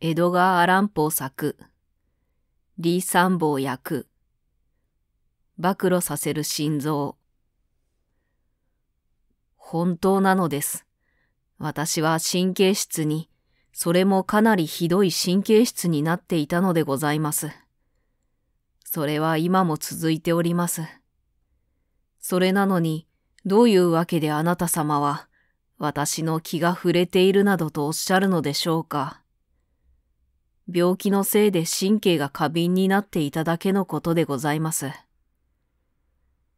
江戸川乱歩作、李三坊役、暴露させる心臓。本当なのです。私は神経質に、それもかなりひどい神経質になっていたのでございます。それは今も続いております。それなのに、どういうわけであなた様は、私の気が触れているなどとおっしゃるのでしょうか。病気のせいで神経が過敏になっていただけのことでございます。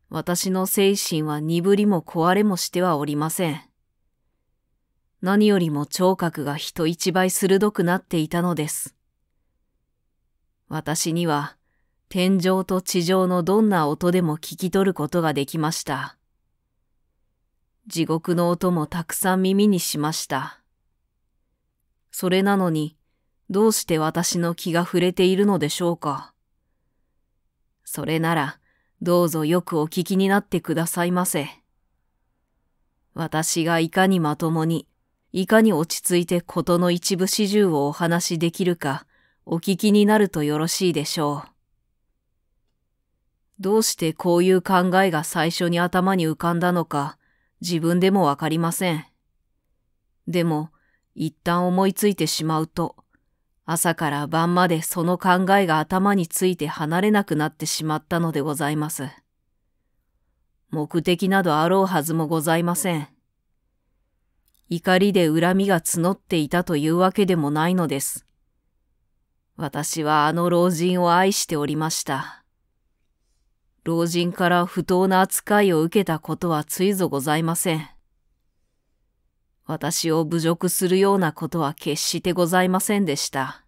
私の精神は鈍りも壊れもしてはおりません。何よりも聴覚が人一倍鋭くなっていたのです。私には天井と地上のどんな音でも聞き取ることができました。地獄の音もたくさん耳にしました。それなのにどうして私の気が触れているのでしょうか。それなら、どうぞよくお聞きになってくださいませ。私がいかにまともに、いかに落ち着いて事の一部始終をお話しできるか、お聞きになるとよろしいでしょう。どうしてこういう考えが最初に頭に浮かんだのか、自分でもわかりません。でも、一旦思いついてしまうと、朝から晩までその考えが頭について離れなくなってしまったのでございます。目的などあろうはずもございません。怒りで恨みが募っていたというわけでもないのです。私はあの老人を愛しておりました。老人から不当な扱いを受けたことはついぞございません。私を侮辱するようなことは決してございませんでした。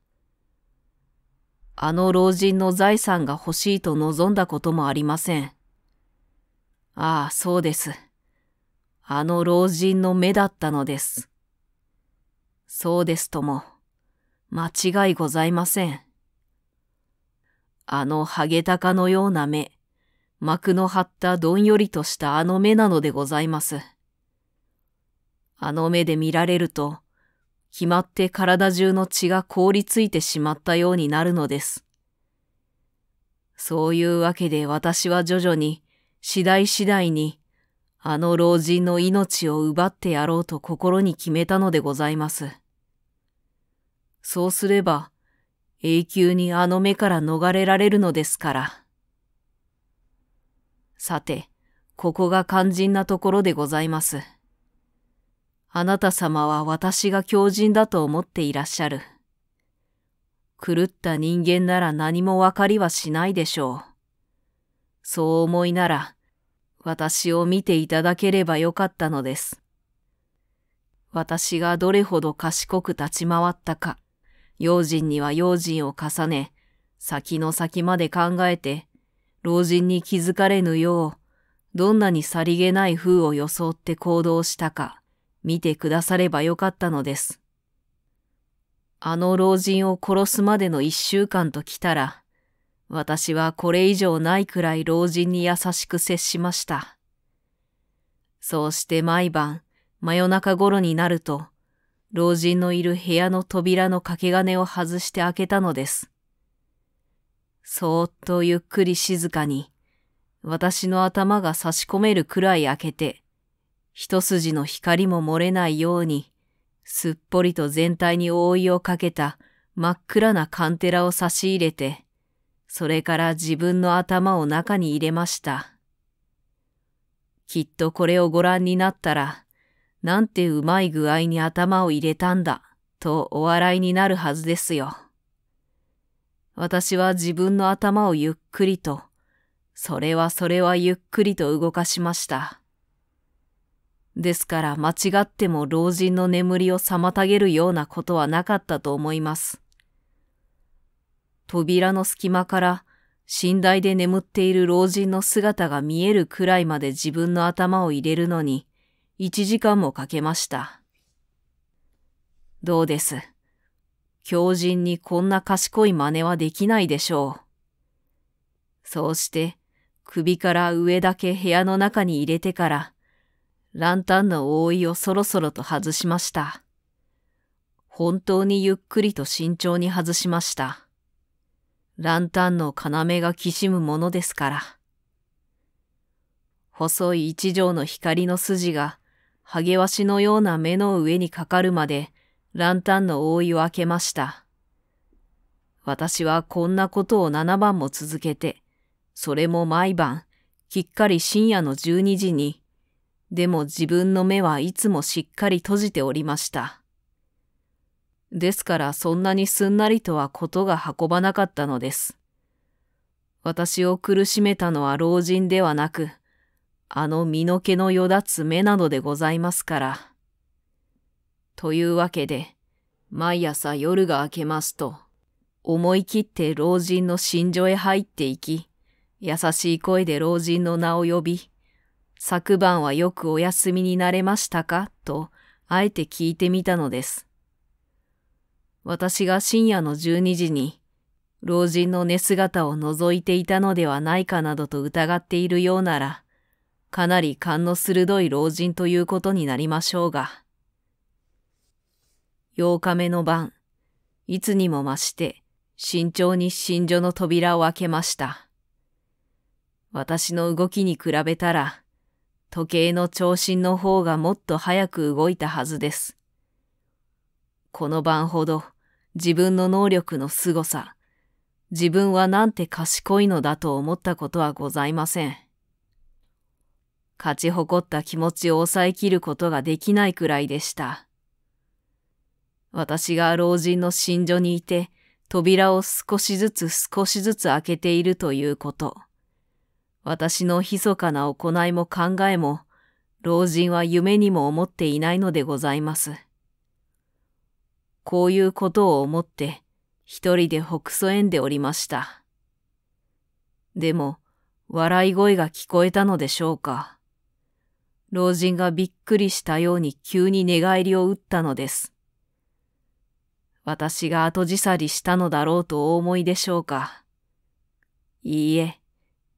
あの老人の財産が欲しいと望んだこともありません。ああ、そうです。あの老人の目だったのです。そうですとも、間違いございません。あのハゲタカのような目、幕の張ったどんよりとしたあの目なのでございます。あの目で見られると、決まって体中の血が凍りついてしまったようになるのです。そういうわけで私は徐々に、次第次第に、あの老人の命を奪ってやろうと心に決めたのでございます。そうすれば、永久にあの目から逃れられるのですから。さて、ここが肝心なところでございます。あなた様は私が狂人だと思っていらっしゃる。狂った人間なら何もわかりはしないでしょう。そう思いなら、私を見ていただければよかったのです。私がどれほど賢く立ち回ったか、用心には用心を重ね、先の先まで考えて、老人に気づかれぬよう、どんなにさりげない風を装って行動したか。見てくださればよかったのです。あの老人を殺すまでの一週間と来たら、私はこれ以上ないくらい老人に優しく接しました。そうして毎晩、真夜中頃になると、老人のいる部屋の扉の掛け金を外して開けたのです。そーっとゆっくり静かに、私の頭が差し込めるくらい開けて、一筋の光も漏れないように、すっぽりと全体に覆いをかけた真っ暗なカンテラを差し入れて、それから自分の頭を中に入れました。きっとこれをご覧になったら、なんてうまい具合に頭を入れたんだ、とお笑いになるはずですよ。私は自分の頭をゆっくりと、それはそれはゆっくりと動かしました。ですから間違っても老人の眠りを妨げるようなことはなかったと思います。扉の隙間から寝台で眠っている老人の姿が見えるくらいまで自分の頭を入れるのに一時間もかけました。どうです。狂人にこんな賢い真似はできないでしょう。そうして首から上だけ部屋の中に入れてからランタンの覆いをそろそろと外しました。本当にゆっくりと慎重に外しました。ランタンの要がきしむものですから。細い一畳の光の筋が、ハゲワシのような目の上にかかるまで、ランタンの覆いを開けました。私はこんなことを7番も続けて、それも毎晩、きっかり深夜の12時にでも自分の目はいつもしっかり閉じておりました。ですからそんなにすんなりとはことが運ばなかったのです。私を苦しめたのは老人ではなく、あの身の毛のよだつ目なのでございますから。というわけで、毎朝夜が明けますと、思い切って老人の寝所へ入っていき、優しい声で老人の名を呼び、昨晩はよくお休みになれましたかと、あえて聞いてみたのです。私が深夜の12時に、老人の寝姿を覗いていたのではないかなどと疑っているようなら、かなり勘の鋭い老人ということになりましょうが。8日目の晩、いつにも増して、慎重に新所の扉を開けました。私の動きに比べたら、時計の長針の方がもっと早く動いたはずです。この晩ほど自分の能力の凄さ、自分はなんて賢いのだと思ったことはございません。勝ち誇った気持ちを抑えきることができないくらいでした。私が老人の心所にいて、扉を少しずつ少しずつ開けているということ。私の密かな行いも考えも、老人は夢にも思っていないのでございます。こういうことを思って、一人でほくそ笑んでおりました。でも、笑い声が聞こえたのでしょうか。老人がびっくりしたように急に寝返りを打ったのです。私が後じさりしたのだろうとお思いでしょうか。いいえ、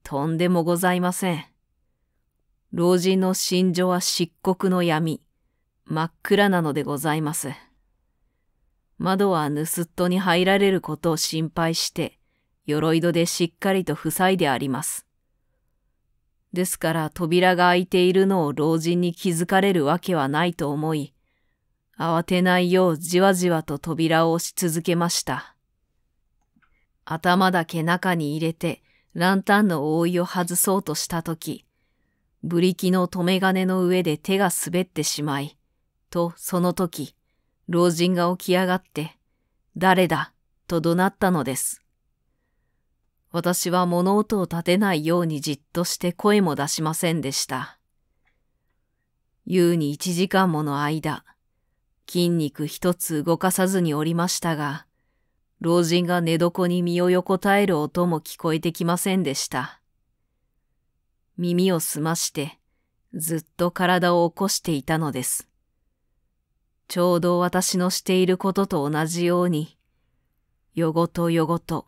とんでもございません。老人の心情は漆黒の闇、真っ暗なのでございます。窓はぬすっとに入られることを心配して、鎧戸でしっかりと塞いであります。ですから扉が開いているのを老人に気づかれるわけはないと思い、慌てないようじわじわと扉を押し続けました。頭だけ中に入れて、ランタンの覆いを外そうとしたとき、ブリキの留め金の上で手が滑ってしまい、とその時、老人が起き上がって、誰だ、と怒鳴ったのです。私は物音を立てないようにじっとして声も出しませんでした。優に一時間もの間、筋肉一つ動かさずにおりましたが、老人が寝床に身を横たえる音も聞こえてきませんでした。耳を澄まして、ずっと体を起こしていたのです。ちょうど私のしていることと同じように、よごとよごと、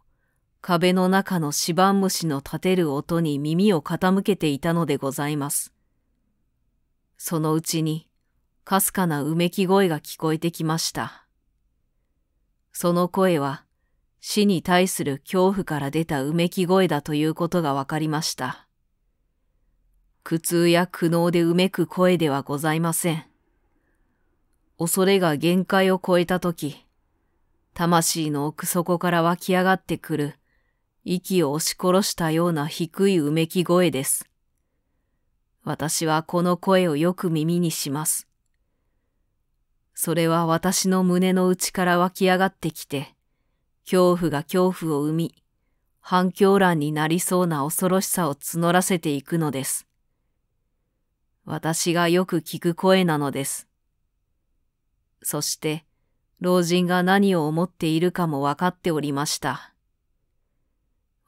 壁の中のシバンムシの立てる音に耳を傾けていたのでございます。そのうちに、かすかなうめき声が聞こえてきました。その声は、死に対する恐怖から出たうめき声だということがわかりました。苦痛や苦悩でうめく声ではございません。恐れが限界を超えたとき、魂の奥底から湧き上がってくる、息を押し殺したような低いうめき声です。私はこの声をよく耳にします。それは私の胸の内から湧き上がってきて、恐怖が恐怖を生み、反響乱になりそうな恐ろしさを募らせていくのです。私がよく聞く声なのです。そして、老人が何を思っているかも分かっておりました。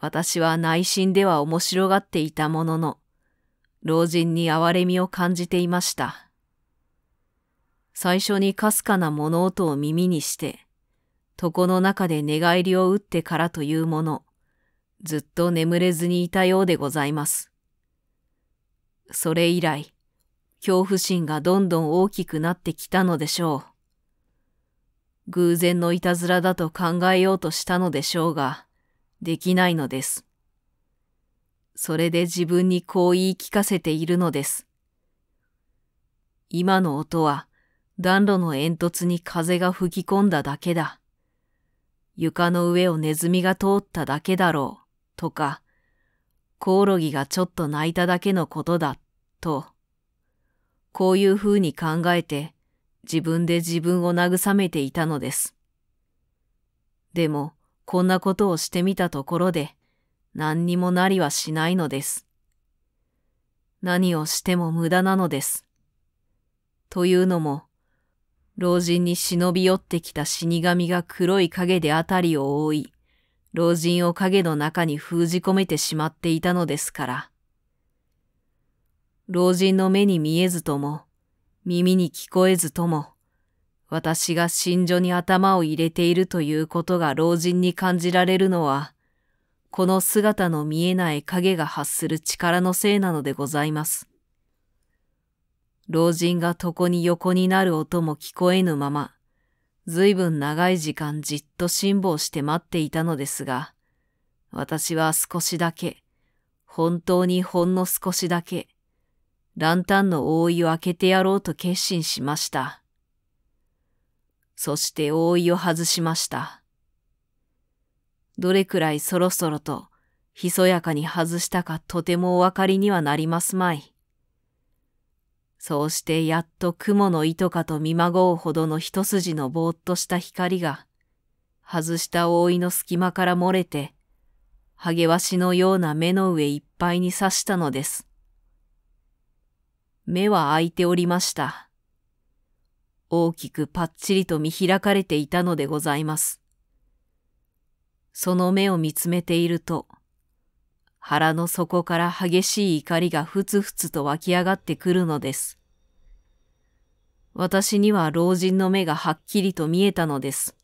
私は内心では面白がっていたものの、老人に憐れみを感じていました。最初にかすかな物音を耳にして、床の中で寝返りを打ってからというもの、ずっと眠れずにいたようでございます。それ以来、恐怖心がどんどん大きくなってきたのでしょう。偶然のいたずらだと考えようとしたのでしょうが、できないのです。それで自分にこう言い聞かせているのです。今の音は暖炉の煙突に風が吹き込んだだけだ。床の上をネズミが通っただけだろう、とか、コオロギがちょっと泣いただけのことだ、と。こういうふうに考えて、自分で自分を慰めていたのです。でも、こんなことをしてみたところで、何にもなりはしないのです。何をしても無駄なのです。というのも、老人に忍び寄ってきた死神が黒い影で辺りを覆い、老人を影の中に封じ込めてしまっていたのですから。老人の目に見えずとも、耳に聞こえずとも、私が心情に頭を入れているということが老人に感じられるのは、この姿の見えない影が発する力のせいなのでございます。老人が床に横になる音も聞こえぬまま、ずいぶん長い時間じっと辛抱して待っていたのですが、私は少しだけ、本当にほんの少しだけ、ランタンの覆いを開けてやろうと決心しました。そして覆いを外しました。どれくらいそろそろと、ひそやかに外したかとてもお分かりにはなりますまい。そうしてやっと雲の糸かと見まごうほどの一筋のぼーっとした光が、外した覆いの隙間から漏れて、ハゲワシのような目の上いっぱいに刺したのです。目は開いておりました。大きくぱっちりと見開かれていたのでございます。その目を見つめていると、腹の底から激しい怒りがふつふつと湧き上がってくるのです。私には老人の目がはっきりと見えたのです。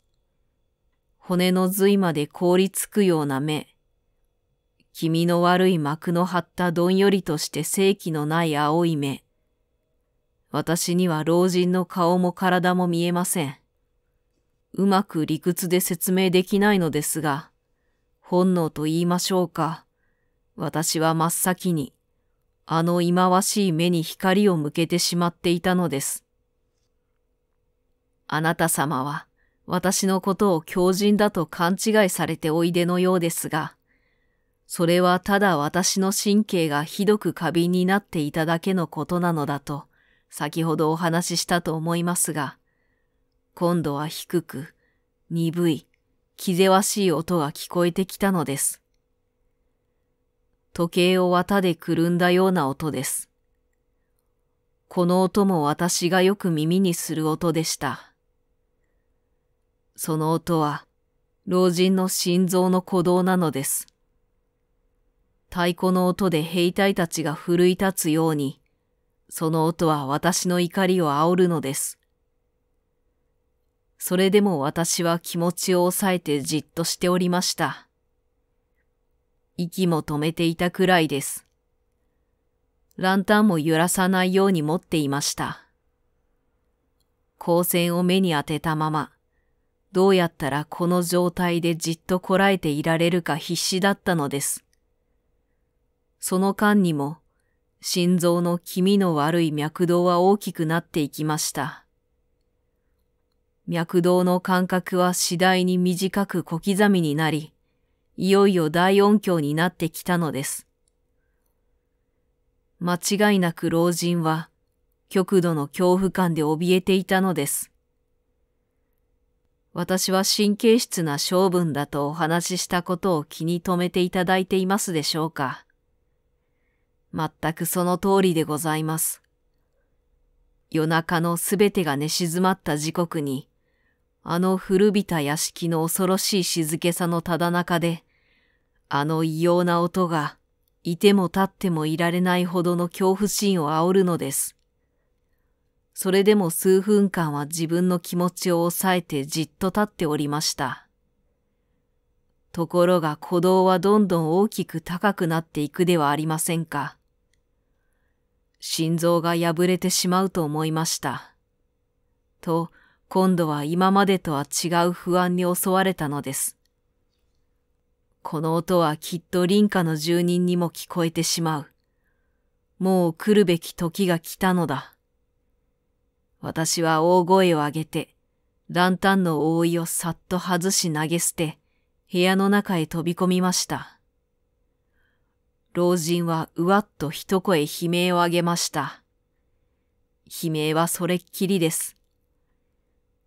骨の髄まで凍りつくような目。気味の悪い膜の張ったどんよりとして正気のない青い目。私には老人の顔も体も見えません。うまく理屈で説明できないのですが、本能と言いましょうか。私は真っ先に、あの忌まわしい目に光を向けてしまっていたのです。あなた様は私のことを狂人だと勘違いされておいでのようですが、それはただ私の神経がひどく過敏になっていただけのことなのだと、先ほどお話ししたと思いますが、今度は低く、鈍い、気ぜわしい音が聞こえてきたのです。時計を綿でくるんだような音です。この音も私がよく耳にする音でした。その音は老人の心臓の鼓動なのです。太鼓の音で兵隊たちが奮い立つように、その音は私の怒りを煽るのです。それでも私は気持ちを抑えてじっとしておりました。息も止めていたくらいです。ランタンも揺らさないように持っていました。光線を目に当てたまま、どうやったらこの状態でじっとこらえていられるか必死だったのです。その間にも、心臓の気味の悪い脈動は大きくなっていきました。脈動の感覚は次第に短く小刻みになり、いよいよ大音響になってきたのです。間違いなく老人は極度の恐怖感で怯えていたのです。私は神経質な性分だとお話ししたことを気に留めていただいていますでしょうか。全くその通りでございます。夜中のすべてが寝静まった時刻に、あの古びた屋敷の恐ろしい静けさのただ中で、あの異様な音が、いても立ってもいられないほどの恐怖心を煽るのです。それでも数分間は自分の気持ちを抑えてじっと立っておりました。ところが鼓動はどんどん大きく高くなっていくではありませんか。心臓が破れてしまうと思いました。と、今度は今までとは違う不安に襲われたのです。この音はきっと林家の住人にも聞こえてしまう。もう来るべき時が来たのだ。私は大声を上げて、ランタンの覆いをさっと外し投げ捨て、部屋の中へ飛び込みました。老人はうわっと一声悲鳴を上げました。悲鳴はそれっきりです。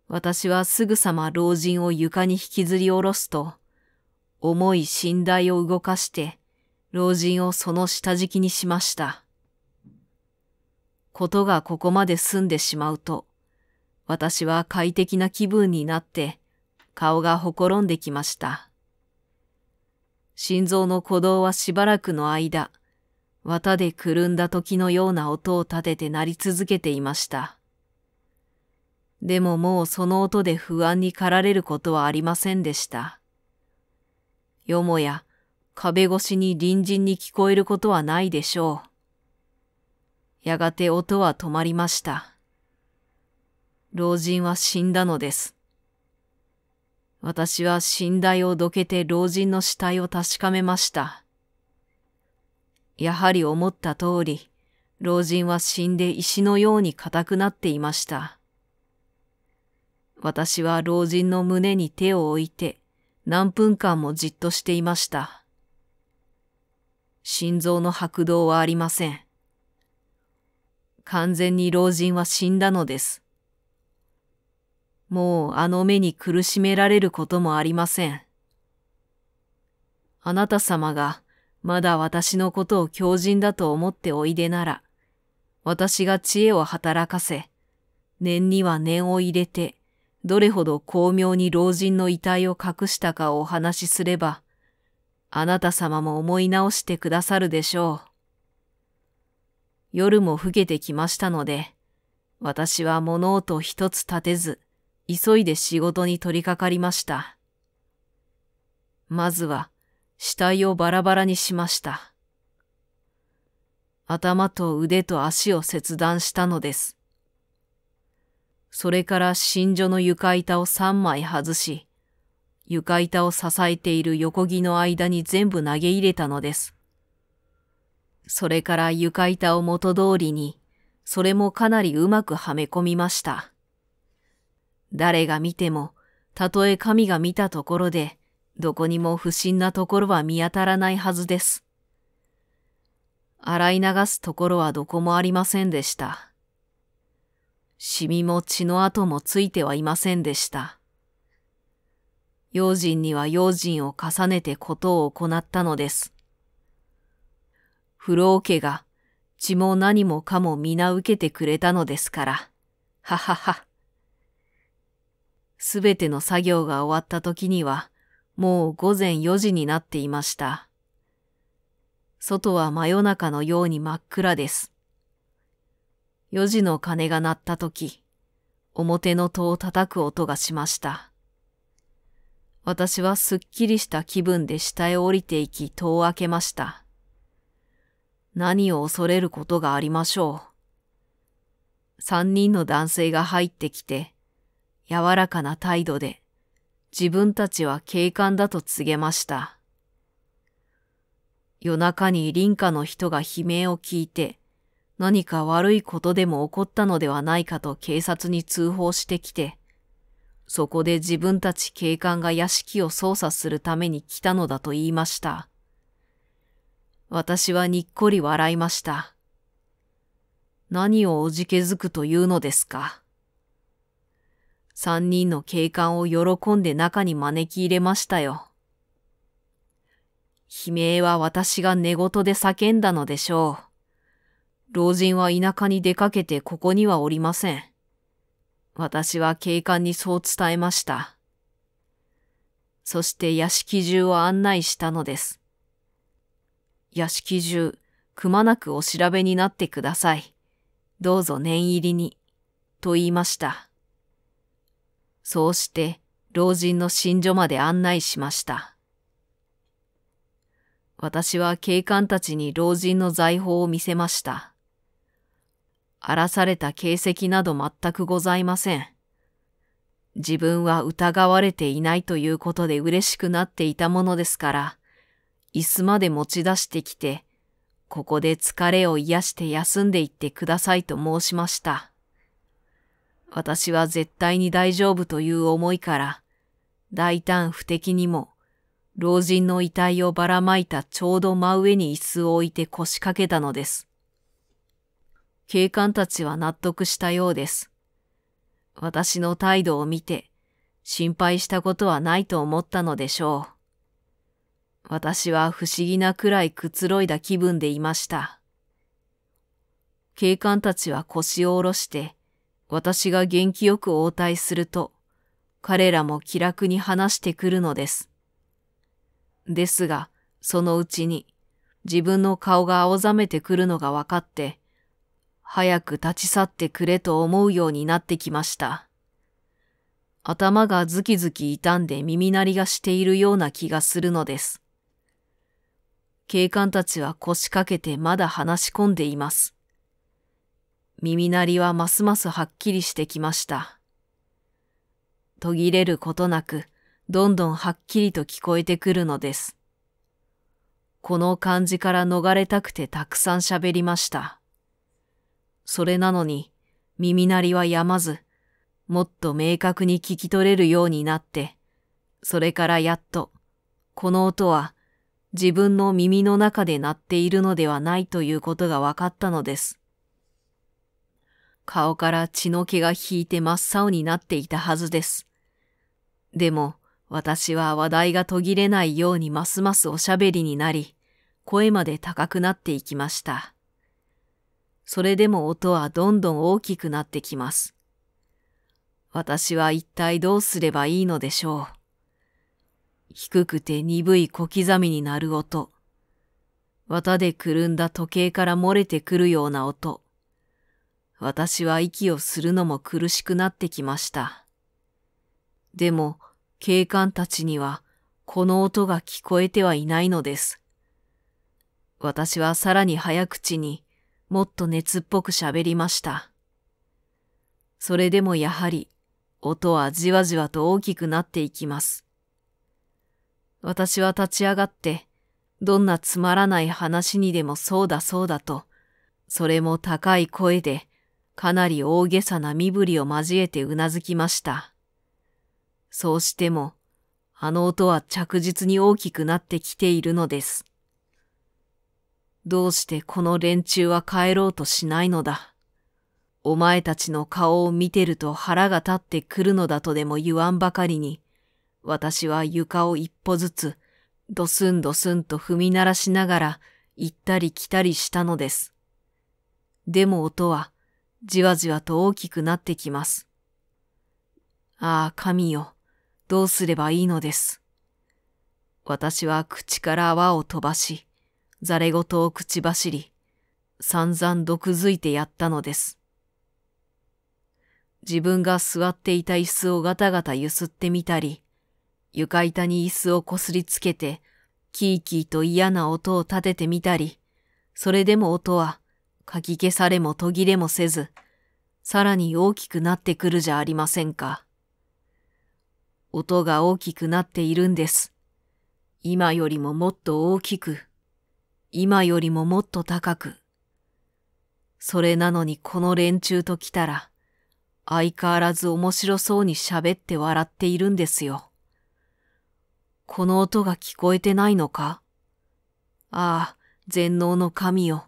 私はすぐさま老人を床に引きずり下ろすと、重い寝台を動かして、老人をその下敷きにしました。ことがここまで済んでしまうと、私は快適な気分になって顔がほころんできました。心臓の鼓動はしばらくの間、綿でくるんだ時のような音を立てて鳴り続けていました。でももうその音で不安に駆られることはありませんでした。よもや壁越しに隣人に聞こえることはないでしょう。やがて音は止まりました。老人は死んだのです。私は寝台をどけて老人の死体を確かめました。やはり思った通り、老人は死んで石のように硬くなっていました。私は老人の胸に手を置いて何分間もじっとしていました。心臓の拍動はありません。完全に老人は死んだのです。もうあの目に苦しめられることもありません。あなた様がまだ私のことを狂人だと思っておいでなら、私が知恵を働かせ、念には念を入れて、どれほど巧妙に老人の遺体を隠したかをお話しすれば、あなた様も思い直してくださるでしょう。夜も更けてきましたので、私は物音一つ立てず、急いで仕事に取り掛かりました。まずは、死体をバラバラにしました。頭と腕と足を切断したのです。それから新所の床板を三枚外し、床板を支えている横木の間に全部投げ入れたのです。それから床板を元通りに、それもかなりうまくはめ込みました。誰が見ても、たとえ神が見たところで、どこにも不審なところは見当たらないはずです。洗い流すところはどこもありませんでした。シミも血の跡もついてはいませんでした。用心には用心を重ねてことを行ったのです。不老家が血も何もかも皆受けてくれたのですから。ははは。すべての作業が終わった時には、もう午前4時になっていました。外は真夜中のように真っ暗です。4時の鐘が鳴った時、表の戸を叩く音がしました。私はすっきりした気分で下へ降りていき戸を開けました。何を恐れることがありましょう。三人の男性が入ってきて、柔らかな態度で、自分たちは警官だと告げました。夜中に林家の人が悲鳴を聞いて、何か悪いことでも起こったのではないかと警察に通報してきて、そこで自分たち警官が屋敷を捜査するために来たのだと言いました。私はにっこり笑いました。何をおじけづくというのですか。三人の警官を喜んで中に招き入れましたよ。悲鳴は私が寝言で叫んだのでしょう。老人は田舎に出かけてここにはおりません。私は警官にそう伝えました。そして屋敷中を案内したのです。屋敷中、くまなくお調べになってください。どうぞ念入りに、と言いました。そうして、老人の寝所まで案内しました。私は警官たちに老人の財宝を見せました。荒らされた形跡など全くございません。自分は疑われていないということで嬉しくなっていたものですから、椅子まで持ち出してきて、ここで疲れを癒して休んでいってくださいと申しました。私は絶対に大丈夫という思いから、大胆不敵にも、老人の遺体をばらまいたちょうど真上に椅子を置いて腰掛けたのです。警官たちは納得したようです。私の態度を見て、心配したことはないと思ったのでしょう。私は不思議なくらいくつろいだ気分でいました。警官たちは腰を下ろして、私が元気よく応対すると、彼らも気楽に話してくるのです。ですが、そのうちに自分の顔が青ざめてくるのが分かって、早く立ち去ってくれと思うようになってきました。頭がズキズキ痛んで耳鳴りがしているような気がするのです。警官たちは腰掛けてまだ話し込んでいます。耳鳴りはますますはっきりしてきました。途切れることなく、どんどんはっきりと聞こえてくるのです。この感じから逃れたくてたくさん喋りました。それなのに、耳鳴りはやまず、もっと明確に聞き取れるようになって、それからやっと、この音は自分の耳の中で鳴っているのではないということが分かったのです。顔から血の気が引いて真っ青になっていたはずです。でも、私は話題が途切れないようにますますおしゃべりになり、声まで高くなっていきました。それでも音はどんどん大きくなってきます。私は一体どうすればいいのでしょう。低くて鈍い小刻みになる音。綿でくるんだ時計から漏れてくるような音。私は息をするのも苦しくなってきました。でも、警官たちには、この音が聞こえてはいないのです。私はさらに早口にもっと熱っぽく喋りました。それでもやはり音はじわじわと大きくなっていきます。私は立ち上がって、どんなつまらない話にでもそうだそうだと、それも高い声で、かなり大げさな身振りを交えてうなずきました。そうしても、あの音は着実に大きくなってきているのです。どうしてこの連中は帰ろうとしないのだ。お前たちの顔を見てると腹が立ってくるのだとでも言わんばかりに、私は床を一歩ずつ、ドスンドスンと踏み鳴らしながら、行ったり来たりしたのです。でも音は、じわじわと大きくなってきます。ああ、神よ、どうすればいいのです。私は口から泡を飛ばし、ざれ言を口走り、散々毒づいてやったのです。自分が座っていた椅子をガタガタ揺すってみたり、床板に椅子をこすりつけて、キーキーと嫌な音を立ててみたり、それでも音は、かき消されも途切れもせず、さらに大きくなってくるじゃありませんか。音が大きくなっているんです。今よりももっと大きく、今よりももっと高く。それなのにこの連中と来たら、相変わらず面白そうに喋って笑っているんですよ。この音が聞こえてないのかああ、全能の神よ。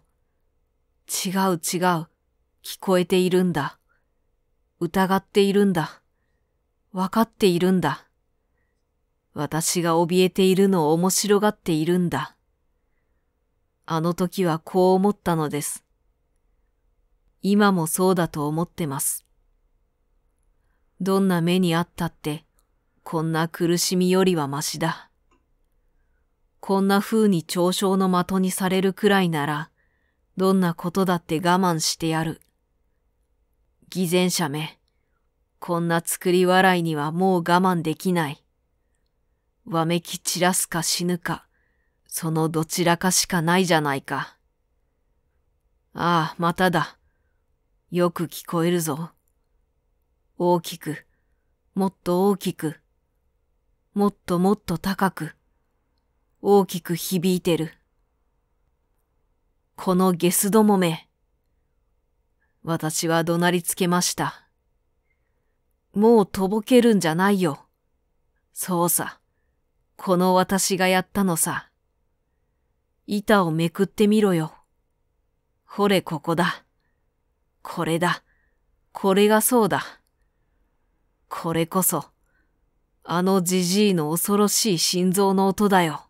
違う違う、聞こえているんだ。疑っているんだ。わかっているんだ。私が怯えているのを面白がっているんだ。あの時はこう思ったのです。今もそうだと思ってます。どんな目にあったって、こんな苦しみよりはましだ。こんな風に嘲笑の的にされるくらいなら、どんなことだって我慢してやる。偽善者め、こんな作り笑いにはもう我慢できない。わめき散らすか死ぬか、そのどちらかしかないじゃないか。ああ、まただ。よく聞こえるぞ。大きく、もっと大きく、もっともっと高く、大きく響いてる。このゲスどもめ。私は怒鳴りつけました。もうとぼけるんじゃないよ。そうさ。この私がやったのさ。板をめくってみろよ。ほれここだ。これだ。これがそうだ。これこそ、あのじじいの恐ろしい心臓の音だよ。